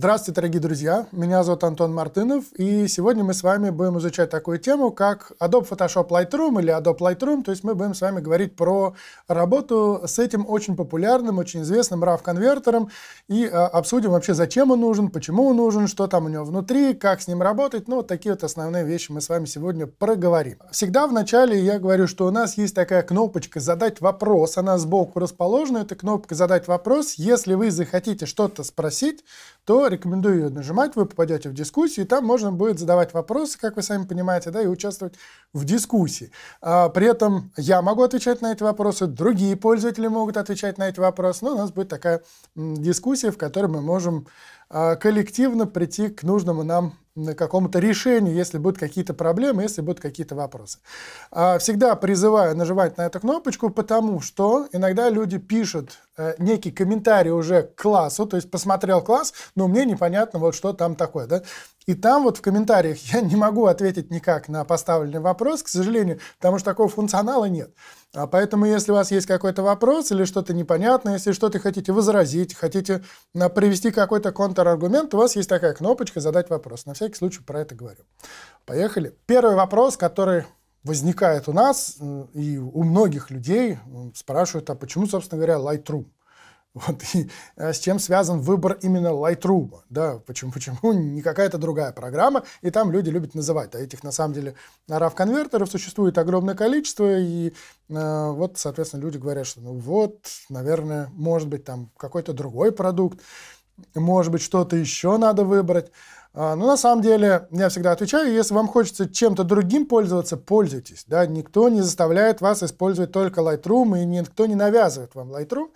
Здравствуйте, дорогие друзья! Меня зовут Антон Мартынов, и сегодня мы с вами будем изучать такую тему, как Adobe Photoshop Lightroom или Adobe Lightroom, то есть мы будем с вами говорить про работу с этим очень популярным, очень известным RAW-конвертером, и а, обсудим вообще, зачем он нужен, почему он нужен, что там у него внутри, как с ним работать, ну вот такие вот основные вещи мы с вами сегодня проговорим. Всегда в начале я говорю, что у нас есть такая кнопочка «Задать вопрос», она сбоку расположена, эта кнопка «Задать вопрос», если вы захотите что-то спросить, то рекомендую ее нажимать, вы попадете в дискуссию, и там можно будет задавать вопросы, как вы сами понимаете, да, и участвовать в дискуссии. А, при этом я могу отвечать на эти вопросы, другие пользователи могут отвечать на эти вопросы, но у нас будет такая дискуссия, в которой мы можем а, коллективно прийти к нужному нам какому-то решению, если будут какие-то проблемы, если будут какие-то вопросы. А, всегда призываю нажимать на эту кнопочку, потому что иногда люди пишут Э, некий комментарий уже к классу, то есть посмотрел класс, но мне непонятно вот что там такое, да. И там вот в комментариях я не могу ответить никак на поставленный вопрос, к сожалению, потому что такого функционала нет. А поэтому, если у вас есть какой-то вопрос или что-то непонятное, если что-то хотите возразить, хотите э, привести какой-то контраргумент, у вас есть такая кнопочка «Задать вопрос». На всякий случай про это говорю. Поехали. Первый вопрос, который возникает у нас э, и у многих людей спрашивают, а почему, собственно говоря, Lightroom? Вот, и, а с чем связан выбор именно Lightroom, да, почему, почему не какая-то другая программа, и там люди любят называть, а этих на самом деле RAV-конвертеров существует огромное количество, и э, вот, соответственно, люди говорят, что ну вот, наверное, может быть, там какой-то другой продукт, может быть, что-то еще надо выбрать, а, Но ну, на самом деле, я всегда отвечаю, если вам хочется чем-то другим пользоваться, пользуйтесь. Да? Никто не заставляет вас использовать только Lightroom, и никто не навязывает вам Lightroom.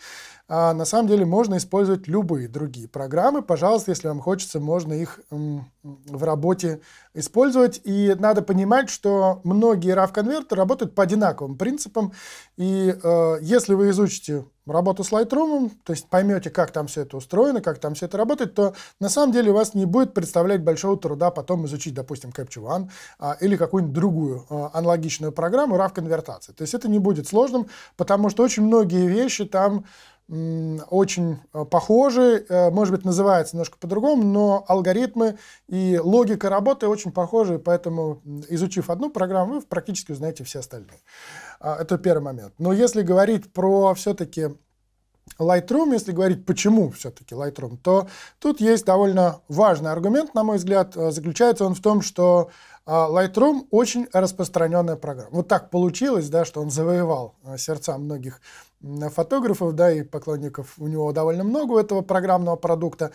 А на самом деле можно использовать любые другие программы. Пожалуйста, если вам хочется, можно их в работе использовать. И надо понимать, что многие RAV-конверты работают по одинаковым принципам. И э, если вы изучите работу с Lightroom, то есть поймете, как там все это устроено, как там все это работает, то на самом деле у вас не будет представлять большого труда потом изучить, допустим, Capture One а, или какую-нибудь другую а, аналогичную программу RAV-конвертации. То есть это не будет сложным, потому что очень многие вещи там очень э, похожи, э, может быть, называется немножко по-другому, но алгоритмы и логика работы очень похожи, поэтому, изучив одну программу, вы практически узнаете все остальные. А, это первый момент. Но если говорить про все-таки Lightroom, если говорить, почему все-таки Lightroom, то тут есть довольно важный аргумент, на мой взгляд. Э, заключается он в том, что Lightroom очень распространенная программа. Вот так получилось, да, что он завоевал сердца многих фотографов, да, и поклонников у него довольно много у этого программного продукта.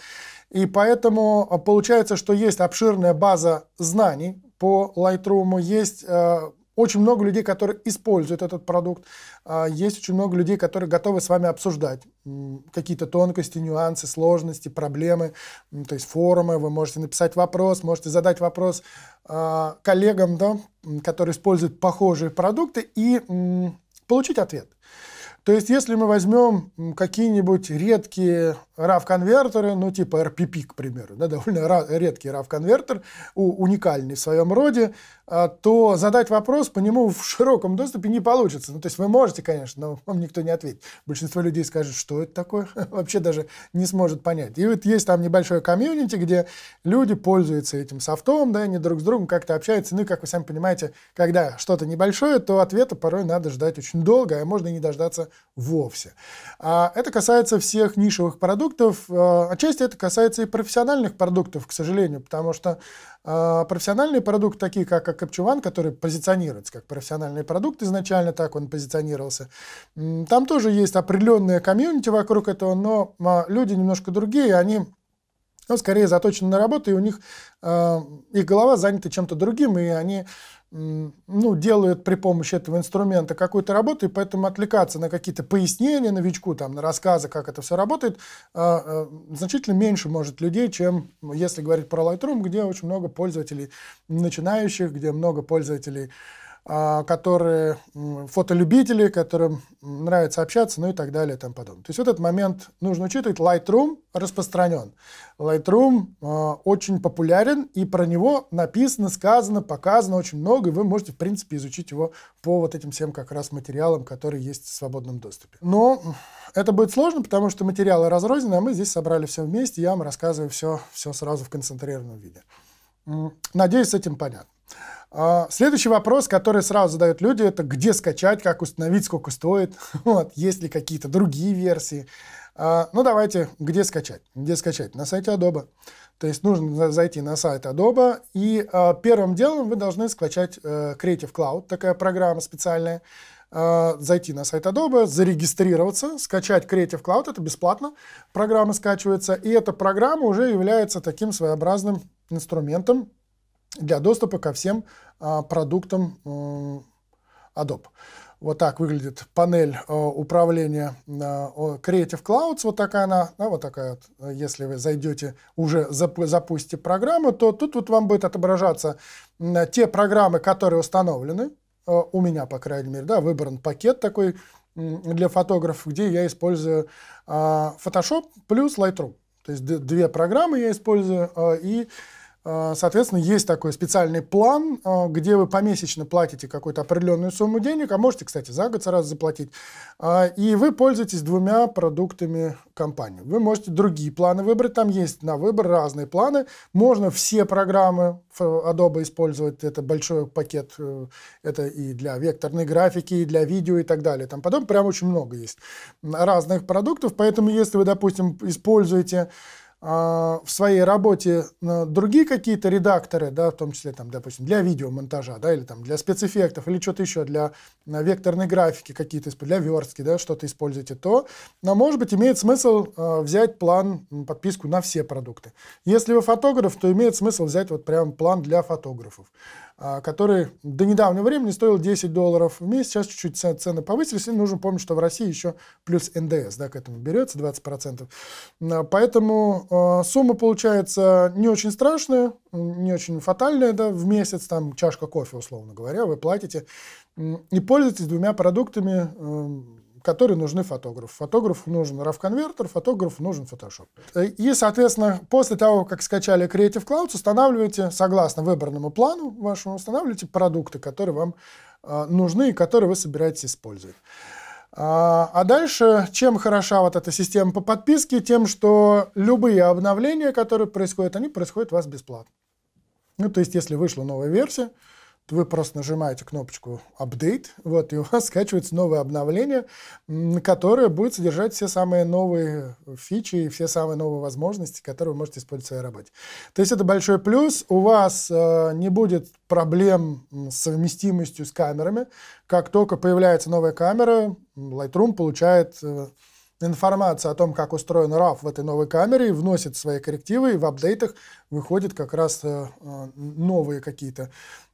И поэтому а, получается, что есть обширная база знаний по Lightroom, есть а, очень много людей, которые используют этот продукт, а, есть очень много людей, которые готовы с вами обсуждать какие-то тонкости, нюансы, сложности, проблемы, то есть форумы, вы можете написать вопрос, можете задать вопрос коллегам, да, которые используют похожие продукты и получить ответ. То есть, если мы возьмем какие-нибудь редкие RAV-конвертеры, ну, типа RPP, к примеру, да, довольно редкий RAV-конвертер, уникальный в своем роде, а, то задать вопрос по нему в широком доступе не получится. Ну, то есть вы можете, конечно, но вам никто не ответит. Большинство людей скажет, что это такое, вообще даже не сможет понять. И вот есть там небольшое комьюнити, где люди пользуются этим софтом, да, они друг с другом как-то общаются. Ну, и, как вы сами понимаете, когда что-то небольшое, то ответа порой надо ждать очень долго, а можно и не дождаться вовсе. А это касается всех нишевых продуктов. А, отчасти это касается и профессиональных продуктов, к сожалению, потому что а, профессиональные продукты, такие как Капчуван, который позиционируется как профессиональный продукт, изначально так он позиционировался, там тоже есть определенная комьюнити вокруг этого, но а, люди немножко другие, они ну, скорее заточены на работу, и у них э, их голова занята чем-то другим, и они ну, делают при помощи этого инструмента какую-то работу, и поэтому отвлекаться на какие-то пояснения новичку, там, на рассказы, как это все работает, а, а, значительно меньше может людей, чем если говорить про Lightroom, где очень много пользователей начинающих, где много пользователей а, которые фотолюбители, которым нравится общаться, ну и так далее и тому подобное. То есть этот момент нужно учитывать. Lightroom распространен. Lightroom э, очень популярен, и про него написано, сказано, показано очень много, и вы можете, в принципе, изучить его по вот этим всем как раз материалам, которые есть в свободном доступе. Но это будет сложно, потому что материалы разрознены, а мы здесь собрали все вместе, я вам рассказываю все, все сразу в концентрированном виде. Надеюсь, с этим понятно. А, следующий вопрос, который сразу задают люди, это где скачать, как установить, сколько стоит, вот, есть ли какие-то другие версии. А, ну, давайте, где скачать? Где скачать? На сайте Adobe. То есть нужно зайти на сайт Adobe, и а, первым делом вы должны скачать э, Creative Cloud, такая программа специальная, зайти на сайт Adobe, зарегистрироваться, скачать Creative Cloud, это бесплатно, программа скачивается, и эта программа уже является таким своеобразным инструментом, для доступа ко всем а, продуктам Adobe. Вот так выглядит панель э, управления э, Creative Clouds. Вот такая она, да, вот такая вот. Если вы зайдете, уже зап запустите программу, то тут вот вам будет отображаться э, те программы, которые установлены. Э, у меня, по крайней мере, да, выбран пакет такой э, для фотографов, где я использую э, Photoshop плюс Lightroom. То есть две программы я использую э, и а, соответственно, есть такой специальный план, а, где вы помесячно платите какую-то определенную сумму денег, а можете, кстати, за год сразу заплатить, а, и вы пользуетесь двумя продуктами компании. Вы можете другие планы выбрать, там есть на выбор разные планы. Можно все программы Adobe использовать, это большой пакет, э, это и для векторной графики, и для видео и так далее. Там потом прям очень много есть разных продуктов, поэтому если вы, допустим, используете а, в своей работе э, другие какие-то редакторы, да, в том числе, там, допустим, для видеомонтажа, да, или там для спецэффектов, или что-то еще, для э, векторной графики какие-то, для верстки, да, что-то используете, то, но, а, может быть, имеет смысл э, взять план, подписку на все продукты. Если вы фотограф, то имеет смысл взять вот прям план для фотографов. А, который до недавнего времени стоил 10 долларов в месяц, сейчас чуть-чуть цены повысились, и нужно помнить, что в России еще плюс НДС, да, к этому берется 20%. А, поэтому а, сумма получается не очень страшная, не очень фатальная, да, в месяц там чашка кофе, условно говоря, вы платите и пользуйтесь двумя продуктами которые нужны фотографу. Фотографу нужен RAW-конвертер, фотографу нужен Photoshop. Э, и, соответственно, после того, как скачали Creative Cloud, устанавливаете, согласно выбранному плану вашему, устанавливаете продукты, которые вам э, нужны и которые вы собираетесь использовать. А, а дальше, чем хороша вот эта система по подписке, тем, что любые обновления, которые происходят, они происходят у вас бесплатно. Ну, то есть, если вышла новая версия, вы просто нажимаете кнопочку «Update», вот, и у вас скачивается новое обновление, которое будет содержать все самые новые фичи и все самые новые возможности, которые вы можете использовать в своей работе. То есть это большой плюс. У вас э, не будет проблем с совместимостью с камерами. Как только появляется новая камера, Lightroom получает э, информация о том, как устроен RAW в этой новой камере, и вносит свои коррективы, и в апдейтах выходят как раз э, э новые какие-то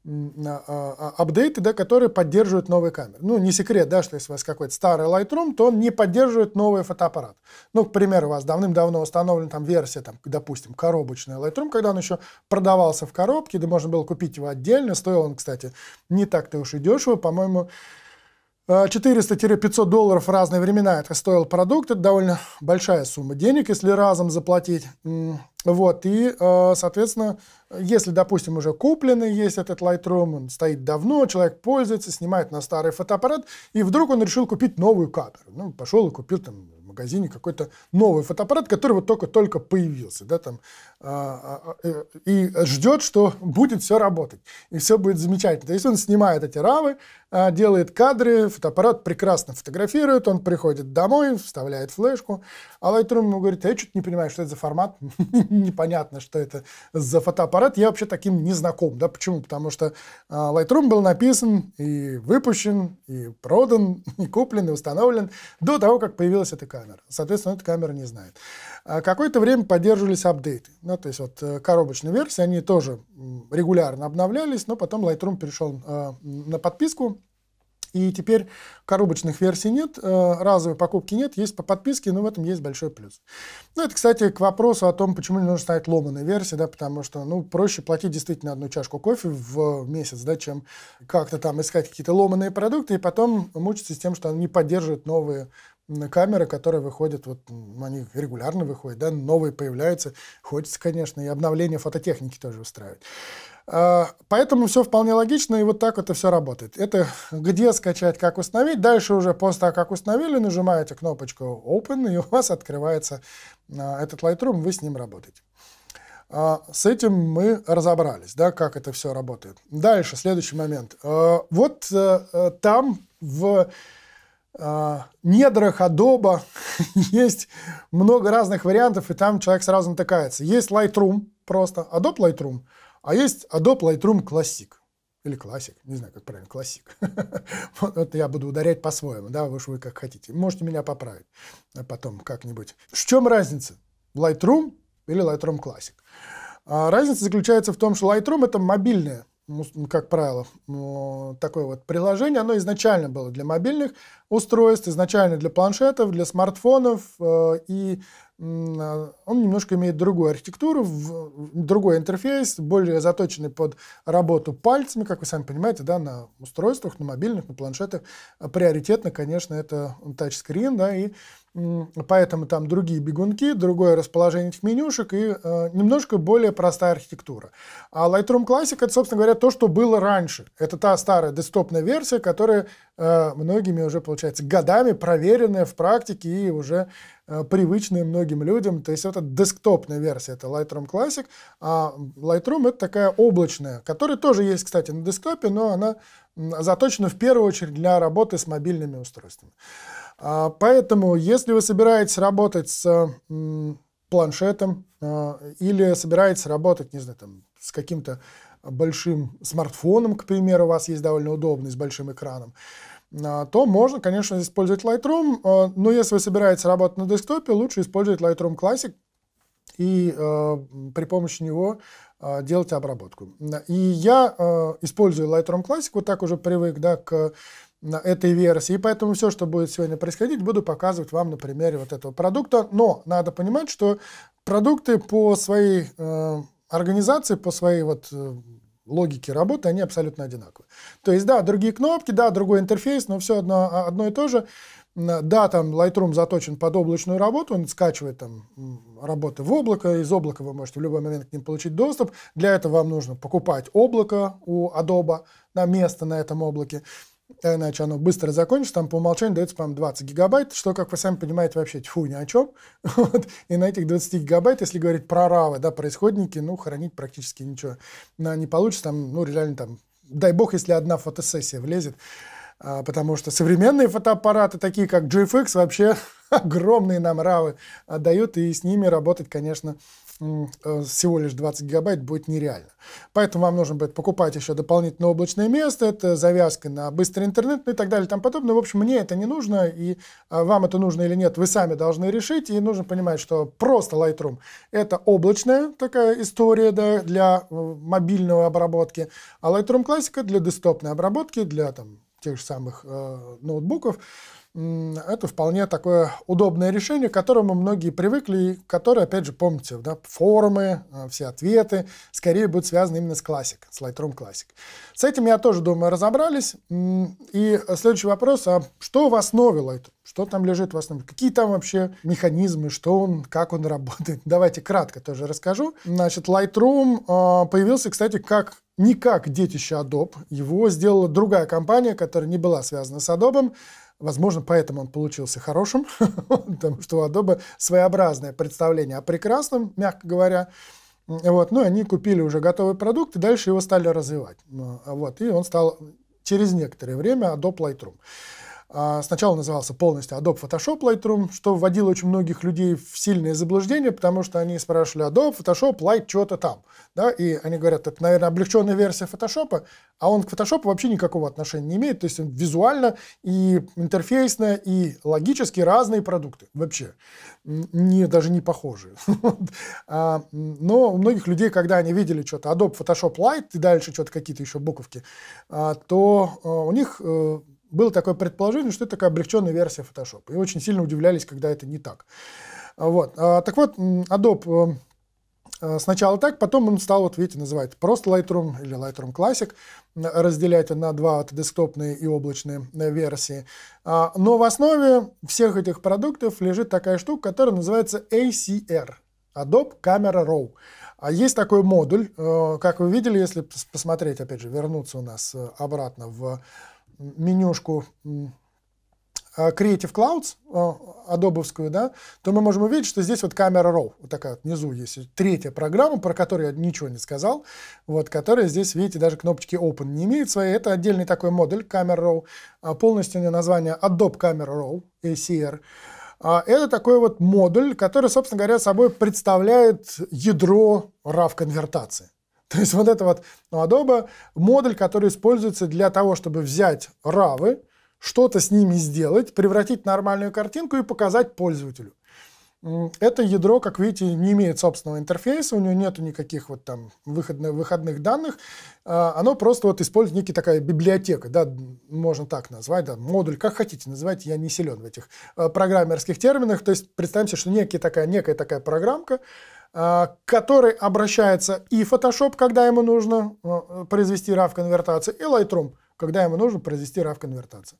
а, а, апдейты, да, которые поддерживают новые камеры. Ну, не секрет, да, что если у вас какой-то старый Lightroom, то он не поддерживает новый фотоаппарат. Ну, к примеру, у вас давным-давно установлена там версия, там, допустим, коробочная Lightroom, когда он еще продавался в коробке, да можно было купить его отдельно, стоил он, кстати, не так-то уж и дешево, по-моему, 400-500 долларов в разные времена это стоил продукт, это довольно большая сумма денег, если разом заплатить. Вот, и, э, соответственно, если, допустим, уже купленный есть этот Lightroom, он стоит давно, человек пользуется, снимает на старый фотоаппарат, и вдруг он решил купить новую камеру. Ну, пошел и купил там в магазине какой-то новый фотоаппарат, который вот только-только появился, да, там, а, а, а, э, и ждет, что будет все работать, и все будет замечательно. То есть он снимает эти равы, а, делает кадры, фотоаппарат прекрасно фотографирует, он приходит домой, вставляет флешку, а Lightroom ему говорит, «А я что-то не понимаю, что это за формат, непонятно, что это за фотоаппарат, я вообще таким не знаком, да, почему? Потому что а, Lightroom был написан и выпущен, и продан, и куплен, и установлен до того, как появилась эта камера. Соответственно, эта камера не знает. Какое-то время поддерживались апдейты, ну, то есть вот э, коробочные версии, они тоже регулярно обновлялись, но потом Lightroom перешел на подписку, и теперь коробочных версий нет, э, разовой покупки нет, есть по подписке, но в этом есть большой плюс. Ну, это, кстати, к вопросу о том, почему не нужно ставить ломаные версии, да, потому что, ну, проще платить действительно одну чашку кофе в месяц, да, чем как-то там искать какие-то ломаные продукты и потом мучиться с тем, что они не поддерживают новые камеры, которые выходят, вот они регулярно выходят, да, новые появляются. Хочется, конечно, и обновление фототехники тоже устраивать. А, поэтому все вполне логично, и вот так это все работает. Это где скачать, как установить. Дальше уже после того, как установили, нажимаете кнопочку Open, и у вас открывается а, этот Lightroom, вы с ним работаете. А, с этим мы разобрались, да, как это все работает. Дальше, следующий момент. Вот э, э, там в недрах Adobe есть много разных вариантов, и там человек сразу натыкается. Есть Lightroom просто, Adobe Lightroom – а есть Adobe Lightroom Classic. Или классик, не знаю, как правильно, классик. вот я буду ударять по-своему, да, вы же вы как хотите. Можете меня поправить а потом как-нибудь. В чем разница? Lightroom или Lightroom Classic? А разница заключается в том, что Lightroom – это мобильная как правило, такое вот приложение. Оно изначально было для мобильных устройств, изначально для планшетов, для смартфонов, э, и а, он немножко имеет другую архитектуру, другой интерфейс, более заточенный под работу пальцами, как вы сами понимаете, да, на устройствах, на мобильных, на планшетах. А, приоритетно, конечно, это тачскрин, да, и поэтому там другие бегунки, другое расположение этих менюшек и э, немножко более простая архитектура. А Lightroom Classic это, собственно говоря, то, что было раньше. Это та старая десктопная версия, которая э, многими уже, получается, годами проверенная в практике и уже э, привычная многим людям. То есть это десктопная версия, это Lightroom Classic, а Lightroom это такая облачная, которая тоже есть, кстати, на десктопе, но она заточена в первую очередь для работы с мобильными устройствами. А, поэтому, если вы собираетесь работать с планшетом а, или собираетесь работать, не знаю, там, с каким-то большим смартфоном, к примеру, у вас есть довольно удобный с большим экраном, а, то можно, конечно, использовать Lightroom, но если вы собираетесь работать на десктопе, лучше использовать Lightroom Classic и э, при помощи него э, делать обработку. И я э, использую Lightroom Classic, вот так уже привык да, к на этой версии. И поэтому все, что будет сегодня происходить, буду показывать вам на примере вот этого продукта. Но надо понимать, что продукты по своей э, организации, по своей вот э, логике работы, они абсолютно одинаковые. То есть, да, другие кнопки, да, другой интерфейс, но все одно, а, одно и то же. Да, там Lightroom заточен под облачную работу, он скачивает там работы в облако, из облака вы можете в любой момент к ним получить доступ. Для этого вам нужно покупать облако у Adobe, на место на этом облаке иначе оно быстро закончится, там по умолчанию дается, по-моему, 20 гигабайт, что, как вы сами понимаете, вообще фу ни о чем. Вот. И на этих 20 гигабайт, если говорить про равы, да, про исходники, ну, хранить практически ничего а, не получится, там, ну, реально там, дай бог, если одна фотосессия влезет, а, потому что современные фотоаппараты, такие как GFX, вообще огромные нам равы отдают, и с ними работать, конечно, Э, всего лишь 20 гигабайт будет нереально. Поэтому вам нужно будет покупать еще дополнительное облачное место, это завязка на быстрый интернет ну и так далее и тому подобное. В общем, мне это не нужно, и а, вам это нужно или нет, вы сами должны решить. И нужно понимать, что просто Lightroom – это облачная такая история да, для э, мобильной обработки, а Lightroom Classic – для десктопной обработки, для там, тех же самых э, ноутбуков это вполне такое удобное решение, к которому многие привыкли, и которое, опять же, помните, да, формы, э, все ответы, скорее будет связано именно с классик, с Lightroom Classic. С этим, я тоже думаю, разобрались. И следующий вопрос, а что в основе Lightroom? Что там лежит в основе? Какие там вообще механизмы, что он, как он работает? Давайте кратко тоже расскажу. Значит, Lightroom э, появился, кстати, как не как детище Adobe. Его сделала другая компания, которая не была связана с Adobe. Возможно, поэтому он получился хорошим, потому что у Adobe своеобразное представление о прекрасном, мягко говоря. Вот. Ну, они купили уже готовый продукт и дальше его стали развивать. Ну, а вот. И он стал через некоторое время Adobe Lightroom. А, сначала назывался полностью Adobe Photoshop Lightroom, что вводило очень многих людей в сильное заблуждение, потому что они спрашивали Adobe Photoshop Light что-то там. Да? И они говорят, это, наверное, облегченная версия Photoshop, а он к Photoshop вообще никакого отношения не имеет. То есть визуально и интерфейсно, и логически разные продукты вообще. Не, даже не похожие. А, но у многих людей, когда они видели что-то Adobe Photoshop Light и дальше что-то какие-то еще буковки, а, то у них э, было такое предположение, что это такая облегченная версия Photoshop. И очень сильно удивлялись, когда это не так. А, вот. А, так вот, Adobe э, э, сначала так, потом он стал, вот видите, называть просто Lightroom или Lightroom Classic, разделять на два, это десктопные и облачные э, версии. А, но в основе всех этих продуктов лежит такая штука, которая называется ACR, Adobe Camera Raw. А есть такой модуль, как вы видели, если посмотреть, опять же, вернуться у нас обратно в менюшку а, Creative Clouds, адобовскую, да, то мы можем увидеть, что здесь вот камера RAW, вот такая внизу есть третья программа, про которую я ничего не сказал, вот, которая здесь, видите, даже кнопочки Open не имеет своей, это отдельный такой модуль камера RAW, а, полностью у название Adobe Camera RAW, ACR, а, это такой вот модуль, который, собственно говоря, собой представляет ядро RAW-конвертации. То есть вот это вот у Adobe модуль, который используется для того, чтобы взять равы, что-то с ними сделать, превратить в нормальную картинку и показать пользователю. Это ядро, как видите, не имеет собственного интерфейса, у него нет никаких вот там выходных, выходных данных. А, оно просто вот использует некий такая библиотека, да, можно так назвать, да, модуль, как хотите называть, я не силен в этих э, программерских терминах. То есть представимся, что некая такая, некая такая программка, к э, которой обращается и Photoshop, когда ему нужно э, произвести RAW конвертацию, и Lightroom, когда ему нужно произвести RAW конвертацию.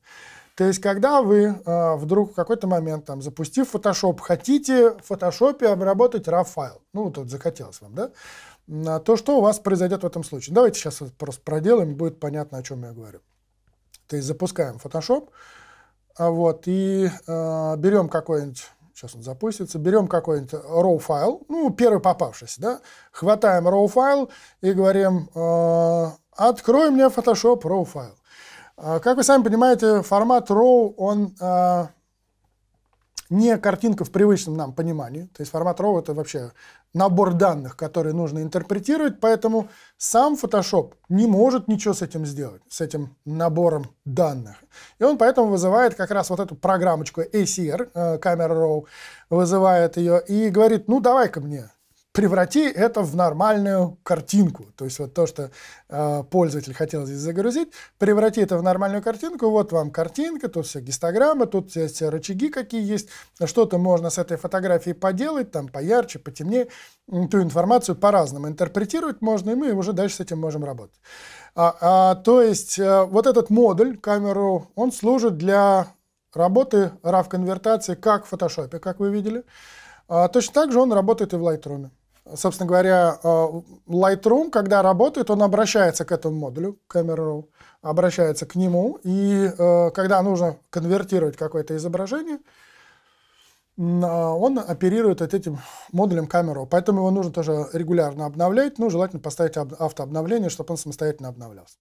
То есть, когда вы э, вдруг в какой-то момент, там, запустив Photoshop, хотите в Photoshop обработать RAW файл, ну, вот тут захотелось вам, да, то что у вас произойдет в этом случае? Давайте сейчас вот просто проделаем, будет понятно, о чем я говорю. То есть, запускаем Photoshop, а вот, и э, берем какой-нибудь Сейчас он запустится. Берем какой-нибудь RAW файл, ну, первый попавшийся, да, хватаем RAW файл и говорим, э, открой мне Photoshop RAW файл. Как вы сами понимаете, формат RAW, он э, не картинка в привычном нам понимании. То есть формат RAW это вообще набор данных, которые нужно интерпретировать, поэтому сам Photoshop не может ничего с этим сделать, с этим набором данных. И он поэтому вызывает как раз вот эту программочку ACR, камера э, RAW, вызывает ее и говорит, ну давай-ка мне преврати это в нормальную картинку. То есть вот то, что э, пользователь хотел здесь загрузить, преврати это в нормальную картинку. Вот вам картинка, тут все гистограммы, тут все рычаги какие есть. Что-то можно с этой фотографией поделать, там поярче, потемнее. Ту информацию по-разному интерпретировать можно, и мы уже дальше с этим можем работать. А, а, то есть э, вот этот модуль, камеру, он служит для работы RAW-конвертации как в Photoshop, как вы видели. А, точно так же он работает и в Lightroom собственно говоря, э, Lightroom, когда работает, он обращается к этому модулю, Camera Raw, обращается к нему, и э, когда нужно конвертировать какое-то изображение, э, он оперирует вот этим модулем камеру, поэтому его нужно тоже регулярно обновлять, ну, желательно поставить автообновление, чтобы он самостоятельно обновлялся.